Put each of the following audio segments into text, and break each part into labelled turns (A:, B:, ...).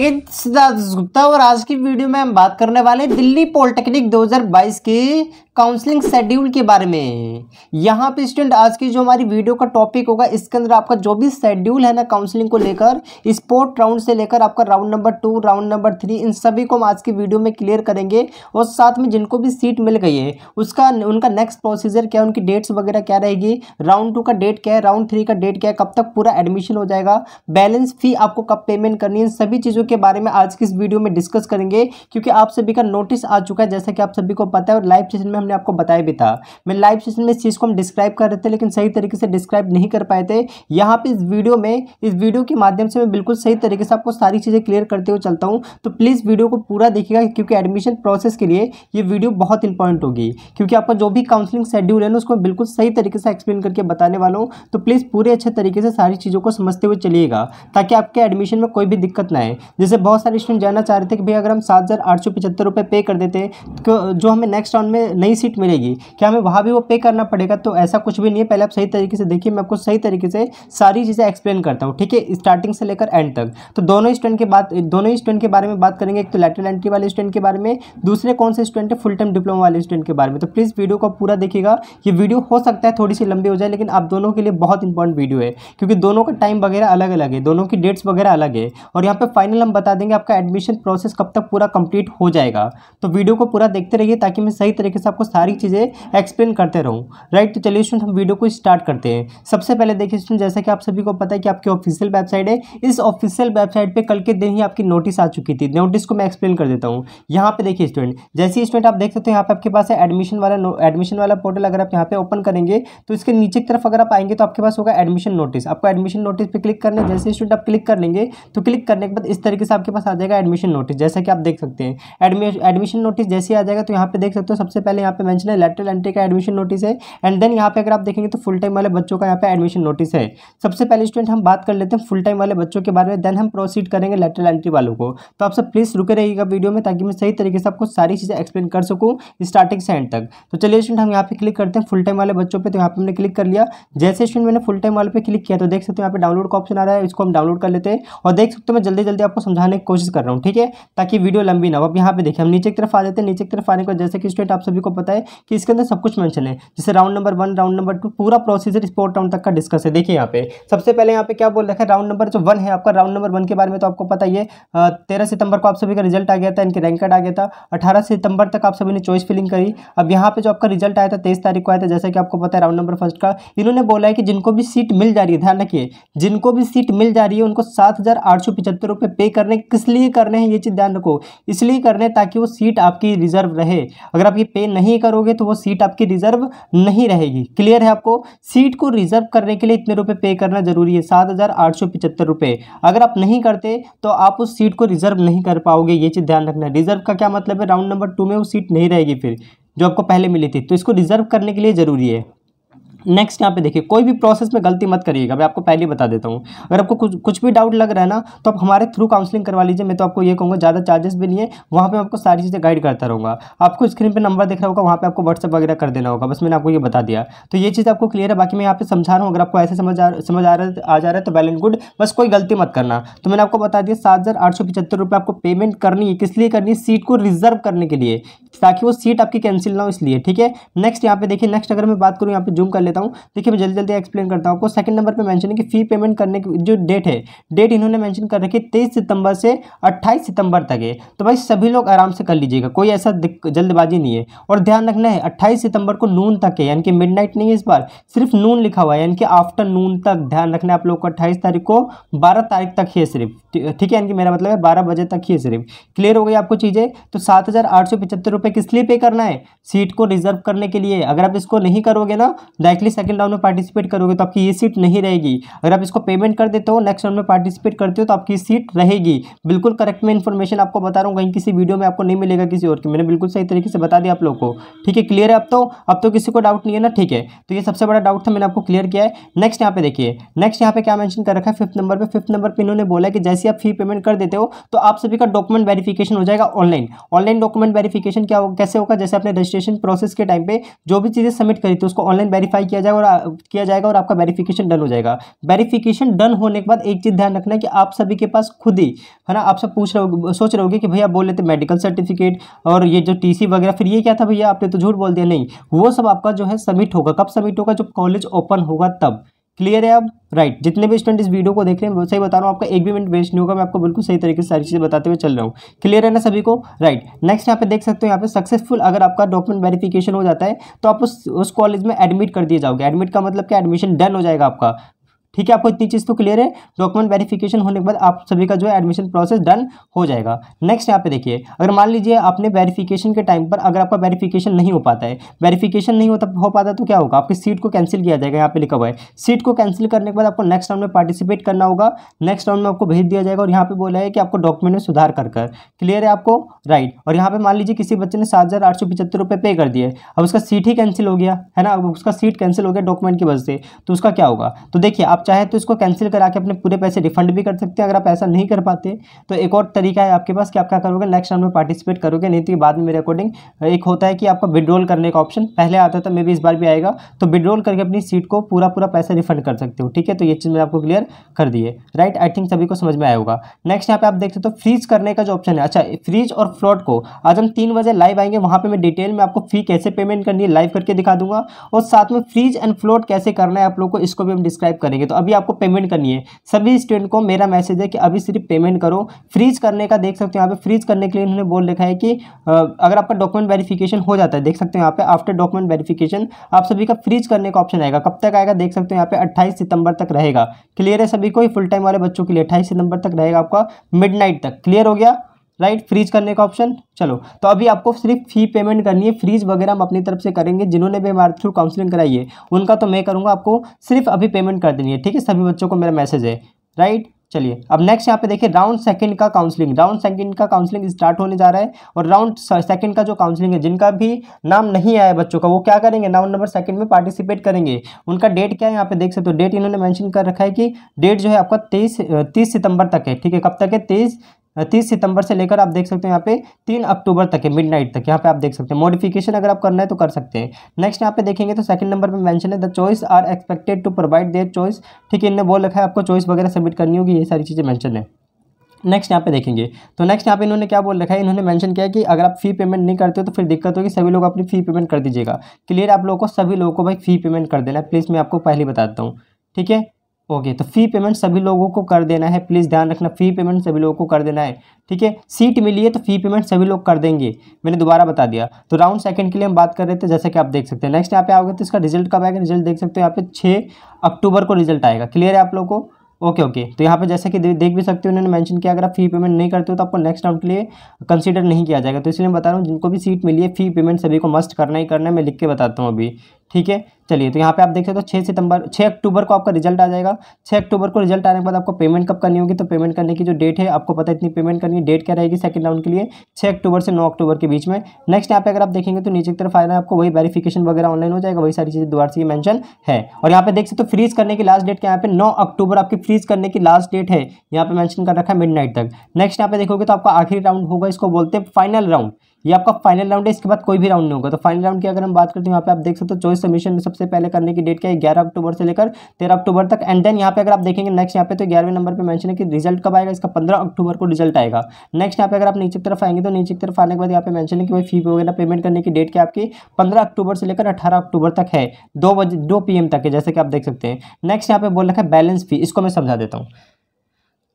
A: देखिए सिद्धार्थ गुप्ता और आज की वीडियो में हम बात करने वाले दिल्ली पॉलिटेक्निक 2022 की काउंसलिंग शेड्यूल के बारे में यहाँ पे स्टूडेंट आज की जो हमारी वीडियो का टॉपिक होगा इसके अंदर आपका जो भी शेड्यूल है ना काउंसलिंग को लेकर स्पोर्ट राउंड से लेकर आपका round number two round number three इन सभी को हम आज की वीडियो में क्लियर करेंगे और साथ में जिनको भी सीट मिल गई है उसका उनका नेक्स्ट प्रोसीजर क्या है उनकी डेट्स वगैरह क्या रहेगी राउंड टू का डेट क्या है राउंड थ्री का डेट क्या है कब तक पूरा एडमिशन हो जाएगा बैलेंस फी आपको कब पेमेंट करनी है इन सभी चीज़ों के बारे में आज की इस वीडियो में डिस्कस करेंगे क्योंकि आप सभी का नोटिस आ चुका है जैसा कि आप सभी को पता है और लाइव सेशन में हमने आपको बताया भी था मैं लाइव सेशन में इस चीज़ को हम डिस्क्राइब कर रहे थे लेकिन सही तरीके से डिस्क्राइब नहीं कर पाए थे यहाँ पर इस वीडियो में इस वीडियो के माध्यम से मैं बिल्कुल सही तरीके से आपको सारी चीज़ें क्लियर करते हुए चलता हूँ तो प्लीज़ वीडियो को पूरा देखिएगा क्योंकि एडमिशन प्रोसेस के लिए ये वीडियो बहुत इंपॉर्टेंट होगी क्योंकि आपका जो भी काउंसलिंग शेड्यूल है ना उसको बिल्कुल सही तरीके से एक्सप्लेन करके बताने वाला हूँ तो प्लीज़ पूरे अच्छे तरीके से सारी चीज़ों को समझते हुए चलिएगा ताकि आपके एडमिशन में कोई भी दिक्कत ना आए जैसे बहुत सारे स्टूडेंट जानना चाह रहे थे कि भाई अगर हम सात हज़ार आठ सौ पचहत्तर रुपये पे कर देते तो जो हमें नेक्स्ट राउंड में नहीं नई सीट मिलेगी क्या हमें वहाँ भी वो पे करना पड़ेगा तो ऐसा कुछ भी नहीं है पहले आप सही तरीके से देखिए मैं आपको सही तरीके से सारी चीज़ें एक्सप्लेन करता हूँ ठीक है स्टार्टिंग से लेकर एंड तक तो दोनों स्टूडेंट के बाद दोनों स्टूडेंट के बारे में बात करेंगे एक तो लेटरल एंट्री वाले स्टूडेंट के बारे में दूसरे कौन से स्टूडेंट है फुल टाइम डिप्लोमा वाले स्टूडेंट के बारे में तो प्लीज़ वीडियो को पूरा देखिएगा ये वीडियो हो सकता है थोड़ी सी लंबी हो जाए लेकिन आप दोनों के लिए बहुत इंपॉर्टेंट वीडियो है क्योंकि दोनों का टाइम वगैरह अलग अलग है दोनों की डेट्स वगैरह अलग है और यहाँ पर फाइनल हम बता देंगे आपका एडमिशन प्रोसेस कब तक पूरा कंप्लीट हो जाएगा तो वीडियो को पूरा देखते रहिए ताकि मैं सही तरीके से आपको आपको सारी चीज़ें एक्सप्लेन करते रहूँ राइट तो चलिए स्टूडेंट हम वीडियो को स्टार्ट करते हैं सबसे पहले देखिए स्टूडेंट जैसा कि आप सभी को पता है कि आपकी ऑफिशियल वेबसाइट है इस ऑफिशियल वेबसाइट पर कल के दिन ही आपकी नोटिस आ चुकी थी नोटिस को मैं एक्सप्लेन कर देता हूँ यहाँ पर देखिए स्टूडेंट जैसे स्टूडेंट आप देख सकते हो यहाँ पर आपके पास है एडमिशन वाला एडमिशन वाला पोर्टल अगर आप यहाँ पर ओपन करेंगे तो इसके नीचे की तरफ अगर आप आएंगे तो आपके पास होगा एडमिशन नोटिस आपको एडमिशन नोटिस पर क्लिक करना जैसे स्टूडेंट आप क्लिक कर लेंगे तो क्लिक करने के बाद इस तरीके से आपके पास आ जाएगा एडमिशन नोटिस जैसा कि आप देख सकते हैं एडमिशन नोटिस जैसे आ जाएगा तो यहाँ पे देख सकते हो सबसे पहले यहाँ पे मैंशन है लेटरल एंट्री का एडमिशन नोटिस है एंड देन यहाँ पे अगर आप देखेंगे तो फुल टाइम वाले बच्चों का यहाँ पे एडमिशन नोटिस है सबसे पहले स्टूडेंट हम बात कर लेते हैं फुल टाइम वाले बच्चों के बारे में देन हम प्रोसीड करेंगे लेटरल एंट्री वालों को तो आप सब प्लीज़ रुके रहिएगा वीडियो में ताकि मैं सही तरीके से आपको सारी चीज़ें एक्सप्लेन कर सकूँ स्टार्टिंग से एंड तक तो चलिए स्टूडेंट हम यहाँ पे क्लिक करते हैं फुल टाइम वाले बच्चों पर तो यहाँ पर हमने क्लिक कर लिया जैसे स्टूडेंट मैंने फुल टाइम वाले पे क्लिक किया तो देख सकते हो यहाँ पे डाउनलोड का ऑप्शन आ रहा है इसको हम डाउनलोड कर लेते हैं और देख सकते हो मैं जल्दी जल्दी आपको समझाने की कोशिश कर रहा हूँ ठीक है ताकि वीडियो लंबी ना हो अब यहाँ पे देखिए हम नीचे की तरफ आ जाते हैं नीचे की तरफ आने को जैसे कि स्टूडेंट आप सभी को पता है कि इसके अंदर सब कुछ मैंशन है जैसे round number one round number two पूरा प्रोसीजर स्पोर्ट राउंड तक का डिस्कस है देखिए यहाँ पे सबसे पहले यहाँ पे क्या बोल रखा है राउंड नंबर जो वन है आपका राउंड नंबर वन के बारे में तो आपको पता ही है तेरह सितंबर को आप सभी का रिजल्ट आ गया था इनके रैंक कार्ड आ गया था अठारह सितंबर तक आप सभी ने चॉइस फिलिंग करी अब यहाँ पे जो आपका रिजल्ट आया था तेईस तारीख को आया था जैसा कि आपको पता है राउंड नंबर फर्स्ट का इन्होंने बोला है कि जिनको भी सीट मिल जा रही है ध्यान रखिए जिनको भी सीट मिल जा रही है उनको सात हज़ार आठ सौ पिचहत्तर रुपये पे करने किस लिए करने हैं ये चीज़ ध्यान रखो इसलिए करने ताकि वो सीट आपकी रिजर्व रहे अगर आप ये पे नहीं नहीं करोगे तो वो सीट आपकी रिजर्व नहीं रहेगी क्लियर है आपको सीट को रिजर्व करने के लिए इतने रुपए पे करना जरूरी है सात हज़ार आठ सौ पिछहत्तर रुपए अगर आप नहीं करते तो आप उस सीट को रिजर्व नहीं कर पाओगे ये चीज़ ध्यान रखना रिजर्व का क्या मतलब है राउंड नंबर टू में वो सीट नहीं रहेगी फिर जो आपको पहले मिली थी तो इसको रिजर्व करने के लिए ज़रूरी है नेक्स्ट यहाँ पे देखिए कोई भी प्रोसेस में गलती मत करिएगा मैं आपको पहले ही बता देता हूँ अगर आपको कुछ कुछ भी डाउट लग रहा है ना तो आप हमारे थ्रू काउंसलिंग करवा लीजिए मैं तो आपको ये कहूँगा ज़्यादा चार्जेस भी नहीं है वहाँ पे मैं आपको सारी चीज़ें गाइड करता रहूँगा आपको स्क्रीन पर नंबर देख रहा होगा वहाँ पर आपको व्हाट्सअप वगैरह कर देना होगा बस मैंने आपको ये बता दिया तो ये चीज़ आपको क्लियर है बाकी मैं यहाँ पर समझा रहा हूँ अगर आपको ऐसे समझ आ समझ आ रहा आ जा रहा है तो वेल एंड गुड बस कोई गलती मत करना तो मैंने आपको बता दिया सात आपको पेमेंट करनी है किस लिए करनी है सीट को रिजर्व करने के लिए ताकि वो सीट आपकी कैंसिल ना हो इसलिए ठीक है नेक्स्ट यहाँ पे देखिए नेक्स्ट अगर मैं बात करूँ यहाँ पे जूम कर लेता हूँ देखिए मैं जल्दी जल्दी एक्सप्लेन करता हूँ आपको सेकंड नंबर पे मेंशन है कि फी पेमेंट करने की जो डेट है डेट इन्होंने मेंशन कर रखी है तेईस सितंबर से अट्ठाईस सितंबर तक है तो भाई सभी लोग आराम से कर लीजिएगा कोई ऐसा जल्दबाजी नहीं है और ध्यान रखना है अट्ठाईस सितंबर को नून तक है यानी कि मिड नहीं है इस बार सिर्फ नून लिखा हुआ है यानी कि आफ्टरनून तक ध्यान रखना आप लोग को अट्ठाईस तारीख को बारह तारीख तक ही है सिर्फ ठीक है यानी कि मेरा मतलब है बारह बजे तक ही है सिर्फ क्लियर हो गई आपको चीज़ें तो सात हज़ार आठ सौ पचहत्तर रुपये किस लिए पे करना है सीट को रिजर्व करने के लिए अगर आप इसको नहीं करोगे ना डायरेक्ट एटलीस्ट सेकंड राउंड में पार्टिसिपेट करोगे तो आपकी ये सीट नहीं रहेगी अगर आप इसको पेमेंट कर देते हो नेक्स्ट राउंड में पार्टिसिपेट करते हो तो आपकी सीट रहेगी बिल्कुल करेक्ट में इन्फॉर्मेशन आपको बता रहा हूँ कहीं किसी वीडियो में आपको नहीं मिलेगा किसी और की मैंने बिल्कुल सही तरीके से बता दिया आप लोग को ठीक है क्लियर है अब तो अब तो किसी को डाउट नहीं है ना ठीक है तो ये सबसे बड़ा डाउट था मैंने आपको क्लियर किया है नेक्स्ट यहाँ पे देखिए नेक्स्ट यहाँ पे क्या मैंशन कर रखा है फिफ्थ नंबर पर फिफ्थ नंबर पर इन्होंने बोला कि जैसे आप फी पेमेंट कर देते हो तो आप सभी का डॉक्यूमेंट वेरिफिकेशन हो जाएगा ऑनलाइन ऑनलाइन डॉक्यूमेंट वेरिफिकेशन क्या हो, कैसे होगा जैसे आपने रजिस्ट्रेशन प्रोसेस के टाइम पर जो भी चीज़ें सबमिट करी थी उसको ऑनलाइन वेरीफाई किया जाएगा और किया जाएगा और आपका वेरिफिकेशन डन हो जाएगा वेरिफिकेशन डन होने के बाद एक चीज़ ध्यान रखना है कि आप सभी के पास खुद ही है ना आप सब पूछ रहे हो सोच रहे हो कि भैया बोल लेते मेडिकल सर्टिफिकेट और ये जो टी वगैरह फिर ये क्या था भैया आपने तो झूठ बोल दिया नहीं वो सब आपका जो है सबमिट होगा कब सबमिट होगा जब कॉलेज ओपन होगा तब क्लियर है अब राइट right. जितने भी स्टूडेंट इस वीडियो को देख रहे हैं सही बता रहा हूँ आपका एक भी मिनट वेस्ट नहीं होगा मैं आपको बिल्कुल सही तरीके से सारी चीज़ें बताते हुए चल रहा हूँ क्लियर है ना सभी को राइट नेक्स्ट यहाँ पे देख सकते हो यहाँ पे सक्सेसफुल अगर आपका डॉक्यूमेंट वेरिफिकेशन हो जाता है तो आप उस उस कॉलेज में एडमिट कर दिए जाओगे एडमिट का मतलब क्या एडमिशन डन हो जाएगा आपका ठीक है आपको इतनी चीज़ तो क्लियर है डॉक्यूमेंट वेरिफिकेशन होने के बाद आप सभी का जो है एडमिशन प्रोसेस डन हो जाएगा नेक्स्ट यहाँ पे देखिए अगर मान लीजिए आपने वेरिफिकेशन के टाइम पर अगर आपका वेरिफिकेशन नहीं हो पाता है वेरिफिकेशन नहीं होता हो पाता तो क्या होगा आपकी सीट को कैंसिल किया जाएगा यहाँ पे लिखा हुआ है सीट को कैंसिल करने के बाद आपको नेक्स्ट राउंड में पार्टिसिपेट करना होगा नेक्स्ट राउंड में आपको भेज दिया जाएगा और यहाँ पर बोला है कि आपको डॉक्यूमेंट में सुधार कर कर क्लियर है आपको राइट और यहाँ पर मान लीजिए किसी बच्चे ने सात हज़ार आठ सौ रुपये पे कर दिए अब उसका सीट ही कैंसिल हो गया है ना उसका सीट कैंसिल हो गया डॉक्यूमेंट की वजह से तो उसका क्या होगा तो देखिए आप आप चाहें तो इसको कैंसिल करा के अपने पूरे पैसे रिफंड भी कर सकते हैं अगर आप ऐसा नहीं कर पाते तो एक और तरीका है आपके पास कि आप क्या करोगे नेक्स्ट राउंड में पार्टिसिपेट करोगे नहीं तो बाद में मेरे अकॉर्डिंग एक होता है कि आपका विड्रोल करने का ऑप्शन पहले आता था मे भी इस बार भी आएगा तो विड्रॉल करके अपनी सीट को पूरा पूरा पैसा रिफंड कर सकते हो ठीक है तो ये चीज़ मैंने आपको क्लियर कर दिए राइट आई थिंक सभी को समझ में आएगा नेक्स्ट यहाँ पे आप देख सकते हो फ्रीज करने का जो ऑप्शन है अच्छा फ्रीज और फ्लॉट को आज हम तीन बजे लाइव आएंगे वहाँ पर मैं डिटेल में आपको फी कैसे पेमेंट करनी है लाइव करके दिखा दूंगा और साथ में फ्रीज एंड फ्लोट कैसे करना है आप लोग को इसको भी हम डिस्क्राइब करेंगे तो अभी आपको पेमेंट करनी है सभी स्टूडेंट को मेरा मैसेज है कि अभी सिर्फ पेमेंट करो फ्रीज करने का देख सकते हो यहाँ पे फ्रीज करने के लिए इन्होंने बोल रखा है कि अगर आपका डॉक्यूमेंट वेरिफिकेशन हो जाता है देख सकते हो यहाँ पे आफ्टर डॉक्यूमेंट वेरिफिकेशन आप सभी का फ्रीज करने का ऑप्शन आएगा कब तक आएगा देख सकते हो यहाँ पे अट्ठाईस सितंबर तक रहेगा क्लियर है सभी को फुल टाइम वाले बच्चों के लिए अट्ठाईस सितंबर तक रहेगा आपका मिड तक क्लियर हो गया राइट फ्रीज करने का ऑप्शन चलो तो अभी आपको सिर्फ फी पेमेंट करनी है फ्रीज वगैरह हम अपनी तरफ से करेंगे जिन्होंने भी हमारे थ्रू काउंसलिंग कराई है उनका तो मैं करूँगा आपको सिर्फ अभी पेमेंट कर देनी है ठीक है सभी बच्चों को मेरा मैसेज है राइट चलिए अब नेक्स्ट यहाँ पे देखिए राउंड सेकंड का काउंसलिंग राउंड सेकंड का काउंसलिंग स्टार्ट होने जा रहा है और राउंड सेकंड का जो काउंसलिंग है जिनका भी नाम नहीं आया बच्चों का वो क्या करेंगे राउंड नंबर सेकंड में पार्टिसिपेट करेंगे उनका डेट क्या है यहाँ पे देख सकते हो तो डेट इन्होंने मेंशन कर रखा है कि डेट जो है आपका तेईस तीस सितंबर तक है ठीक है कब तक है तेईस तीस सितंबर से लेकर आप देख सकते हैं यहाँ पे तीन अक्टूबर तक है मिडनाइट तक यहाँ पे आप देख सकते हैं मॉडिफिकेशन अगर आप करना है तो कर सकते हैं नेक्स्ट यहाँ पे देखेंगे तो सेकंड नंबर पे मेंशन है the choice are expected to provide their choice ठीक है इनने बोल रखा है आपको चॉइस वगैरह सबमिट करनी होगी ये सारी चीज़ें मैंशन है नेक्स्ट यहाँ पे देखेंगे तो नेक्स्ट यहाँ पे इन्होंने क्या बोल रखा है इन्होंने मेंशन किया कि अगर आप फी पेमेंट नहीं करते हो तो फिर दिक्कत होगी सभी लोग अपनी फी पेमेंट कर दीजिएगा क्लियर आप लोगों को सभी लोगों को भाई फी पेमेंट कर देना प्लीज़ मैं आपको पहले बताता हूँ ठीक है ओके तो फ़ी पेमेंट सभी लोगों को कर देना है प्लीज़ ध्यान रखना फ़ी पेमेंट सभी लोगों को कर देना है ठीक है सीट मिली है तो फ़ी पेमेंट सभी लोग कर देंगे मैंने दोबारा बता दिया तो राउंड सेकंड के लिए हम बात कर रहे थे जैसे कि आप देख सकते हैं नेक्स्ट यहाँ पे आओगे तो इसका रिजल्ट कब आएगा रिजल्ट देख सकते हो यहाँ पे छः अक्टूबर को रिजल्ट आएगा क्लियर है आप लोग को ओके ओके तो यहाँ पे जैसे कि देख भी सकते हो उन्होंने मेंशन किया अगर आप फी पेमेंट नहीं करते हो तो आपको नेक्स्ट राउंड के लिए कंसीडर नहीं किया जाएगा तो इसलिए मैं बता रहा हूँ जिनको भी सीट मिली है फी पेमेंट सभी को मस्ट करना ही करना है मैं लिख के बताता हूँ अभी ठीक है चलिए तो यहाँ पे आप देख सकते हो छः सितंबर छः अक्टूबर को आपका रिजल्ट आ जाएगा छः अक्टूबर को रिजल्ट आने के बाद आपको पेमेंट कब करनी होगी तो पेमेंट करने की जो डेट है आपको पता है इतनी पेमेंट करनी है डेट क्या रहेगी सेकंड राउंड के लिए छः अक्टूबर से नौ अक्टूबर के बीच में नेक्स्ट यहाँ पे अगर आप देखेंगे तो नीचे की तरफ आना आपको वही वेरीफिकेशन वगैरह ऑनलाइन हो जाएगा वही सारी चीज़ें दोबारा से मैंशन है और यहाँ पे देख सकते हो फ्रीज करने की लास्ट डेट क्या यहाँ पे नौ अक्टूबर आपकी फ्रीज करने की लास्ट डेट है यहाँ पे मैंशन कर रखा है मिड तक नेक्स्ट यहाँ पे देखोगे तो आपका आखिरी राउंड होगा इसको बोलते हैं फाइनल राउंड ये आपका फाइनल राउंड है इसके बाद कोई भी राउंड नहीं होगा तो फाइनल राउंड की अगर हम बात करते हैं यहाँ पे आप देख सकते हो चॉइस सबमिशन में सबसे पहले करने की डेट क्या है ग्यारह अक्टूबर से लेकर तेरह अक्टूबर तक एंड देन यहाँ पे अगर आप देखेंगे नेक्स्ट यहाँ पे तो ग्यारहवें नंबर पर मैंशन है कि रिजल्ट कब आएगा इसका पंद्रह अक्टूबर को रिजल्ट आएगा नेक्स्ट यहाँ पे अगर आप नीचे की तरफ आएंगे तो नीचे की तरफ आने के बाद यहाँ पे मैंशन है कि भाई फी वगैरह पेमेंट करने की डेट क्या आपकी पंद्रह अक्टूबर से लेकर अठारह अक्टूबर तक है दो बजे दो पी तक है जैसे कि आप देख सकते हैं नेक्स्ट यहाँ पे बोल रखा है बैलेंस फी इसको मैं समझा देता हूँ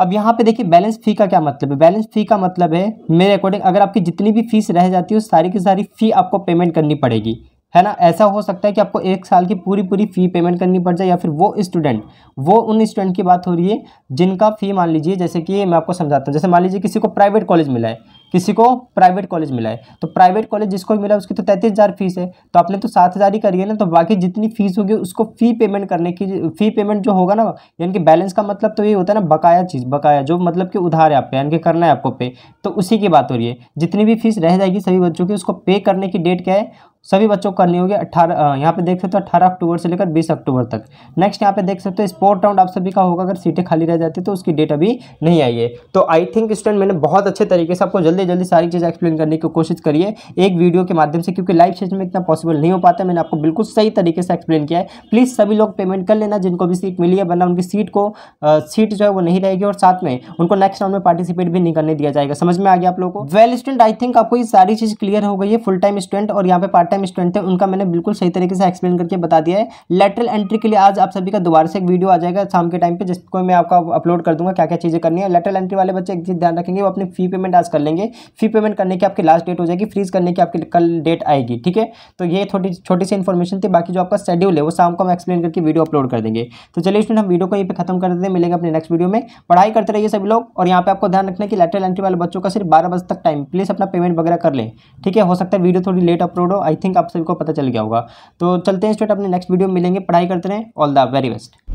A: अब यहाँ पे देखिए बैलेंस फी का क्या मतलब है बैलेंस फी का मतलब है मेरे अकॉर्डिंग अगर आपकी जितनी भी फीस रह जाती है सारी की सारी फ़ी आपको पेमेंट करनी पड़ेगी है ना ऐसा हो सकता है कि आपको एक साल की पूरी पूरी फ़ी पेमेंट करनी पड़ जाए या फिर वो स्टूडेंट वो उन स्टूडेंट की बात हो रही है जिनका फ़ी मान लीजिए जैसे कि मैं आपको समझाता हूँ जैसे मान लीजिए किसी को प्राइवेट कॉलेज मिला है किसी को प्राइवेट कॉलेज मिला है तो प्राइवेट कॉलेज जिसको मिला उसकी तो तैंतीस हज़ार फीस है तो आपने तो सात हज़ार ही करी है ना तो बाकी जितनी फीस होगी उसको फ़ी पेमेंट करने की फ़ी पेमेंट जो होगा ना यानी कि बैलेंस का मतलब तो ये होता है ना बकाया चीज़ बकाया जो मतलब कि उधार है आपका यानी कि करना है आपको पे तो उसी की बात हो रही है जितनी भी फीस रह जाएगी सभी बच्चों की उसको पे करने की डेट क्या है सभी बच्चों को करनी होगी अट्ठारह यहाँ पे देख सकते हो अट्ठारह अक्टूबर से लेकर बीस अक्टूबर तक नेक्स्ट यहाँ पे देख सकते हो स्पोर्ट राउंड आप सभी का होगा अगर सीटें खाली रह जाती तो उसकी डेट अभी नहीं आई है तो आई थिंक स्टूडेंट मैंने बहुत अच्छे तरीके से आपको जल्दी जल्दी सारी चीज़ें एक्सप्लेन करने की कोशिश करिए एक वीडियो के माध्यम से क्योंकि लाइव सेशन में इतना पॉसिबल नहीं हो पाता मैंने आपको बिल्कुल सही तरीके से एक्सप्लेन किया है प्लीज़ सभी लोग पेमेंट कर लेना जिनको भी सीट मिली है वरना उनकी सीट को सीट जो है वो नहीं रहेगी और साथ में उनको नेक्स्ट राउंड में पार्टिसिपेट भी नहीं करने दिया जाएगा समझ में आ गया आप लोगों को वेल स्टूडेंट आई थिंक आपको ये सारी चीज़ क्लियर हो गई है फुल टाइम स्टूडेंट और यहाँ पे टाइम स्टूडेंट थे उनका मैंने बिल्कुल सही तरीके से एक्सप्लेन करके बता दिया है लेटरल एंट्री के लिए आज आप सभी का दोबारा से एक वीडियो आ जाएगा शाम के टाइम पर जिसको मैं आपका अपलोड कर दूंगा क्या क्या चीज़ें करनी है लेटरल एंट्री वाले बच्चे एक चीज़ ध्यान रखेंगे वो अपनी फी पेमेंट आज कर लेंगे फी पेमेंट करने की आपकी लास्ट डेट हो जाएगी फ्रीज करने की आपकी कल डेट आएगी ठीक है तो ये थोड़ी छोटी सी इन्फॉर्मेशन थी बाकी जो आपका शेड्यूल है वो शाम को हम एक्सप्लेन करके वीडियो अपलोड कर देंगे तो चलिए स्टूडेंट हम वीडियो को यहीं पर खत्म कर देते हैं मिलेंगे अपने नेक्स्ट वीडियो में पढ़ाई करते रहिए सभी लोग और यहाँ पर आपको ध्यान रखना है कि लेटरल एंट्री वाले बच्चों का सिर्फ बारह बजे तक टाइम प्लीज़ अपना पेमेंट वगैरह कर लें ठीक है हो सकता है वीडियो थोड़ी लेट अपलोड हो आई थिंक आप सभी को पता चल गया होगा तो चलते हैं स्टूडेंट अपने नेक्स्ट वीडियो में मिलेंगे पढ़ाई करते रहें ऑल द वेरी बेस्ट